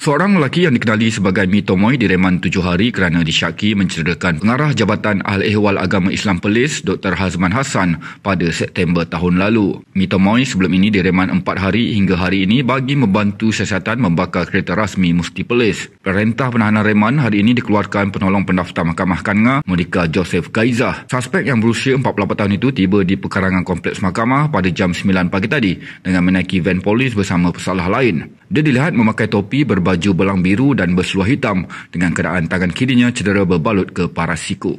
Seorang lelaki yang dikenali sebagai Mitomoy direman tujuh hari kerana disyaki mencederakan pengarah Jabatan Ahli Ehwal Agama Islam Perlis Dr. Hazman Hassan pada September tahun lalu. Mitomoy sebelum ini direman empat hari hingga hari ini bagi membantu siasatan membakar kereta rasmi Musti Perlis. Perintah penahanan reman hari ini dikeluarkan penolong pendaftar Mahkamah Kanga, Monika Joseph Gaizah. Suspek yang berusia 48 tahun itu tiba di pekarangan kompleks mahkamah pada jam 9 pagi tadi dengan menaiki van polis bersama pesalah lain. Dia dilihat memakai topi berbaju belang biru dan berseluar hitam dengan keadaan tangan kirinya cedera berbalut ke paras siku.